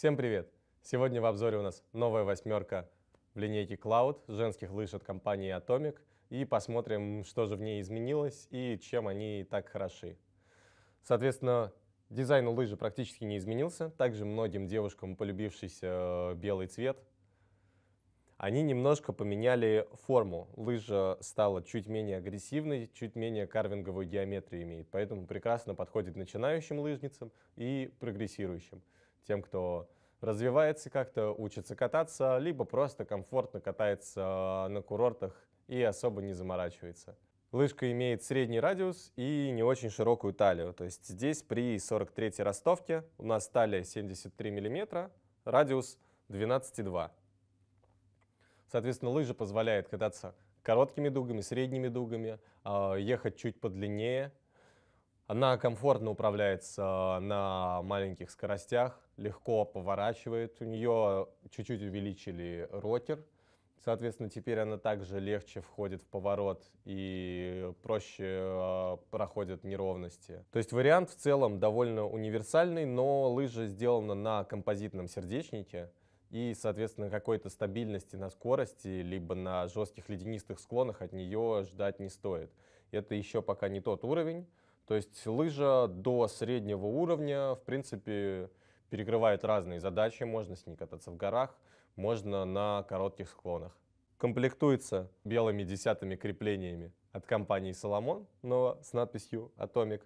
Всем привет! Сегодня в обзоре у нас новая восьмерка в линейке Cloud женских лыж от компании Atomic и посмотрим, что же в ней изменилось и чем они так хороши. Соответственно, дизайн у лыжи практически не изменился, также многим девушкам полюбившийся э, белый цвет. Они немножко поменяли форму. Лыжа стала чуть менее агрессивной, чуть менее карвинговую геометрию имеет, поэтому прекрасно подходит начинающим лыжницам и прогрессирующим тем, кто развивается как-то, учится кататься, либо просто комфортно катается а, на курортах и особо не заморачивается. Лыжка имеет средний радиус и не очень широкую талию. То есть здесь при 43-й ростовке у нас талия 73 мм, радиус 12,2. Соответственно, лыжа позволяет кататься короткими дугами, средними дугами, а, ехать чуть подлиннее, она комфортно управляется на маленьких скоростях, легко поворачивает. У нее чуть-чуть увеличили рокер. Соответственно, теперь она также легче входит в поворот и проще э, проходят неровности. То есть вариант в целом довольно универсальный, но лыжа сделана на композитном сердечнике и, соответственно, какой-то стабильности на скорости либо на жестких ледянистых склонах от нее ждать не стоит. Это еще пока не тот уровень, то есть лыжа до среднего уровня, в принципе, перекрывает разные задачи. Можно с ней кататься в горах, можно на коротких склонах. Комплектуется белыми десятыми креплениями от компании Salomon, но с надписью Atomic.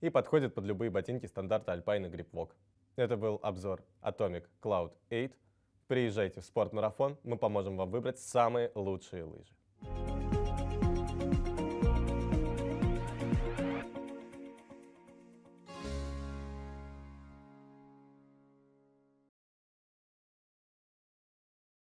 И подходит под любые ботинки стандарта Alpine и Gripwalk. Это был обзор Atomic Cloud 8. Приезжайте в спортмарафон, мы поможем вам выбрать самые лучшие лыжи.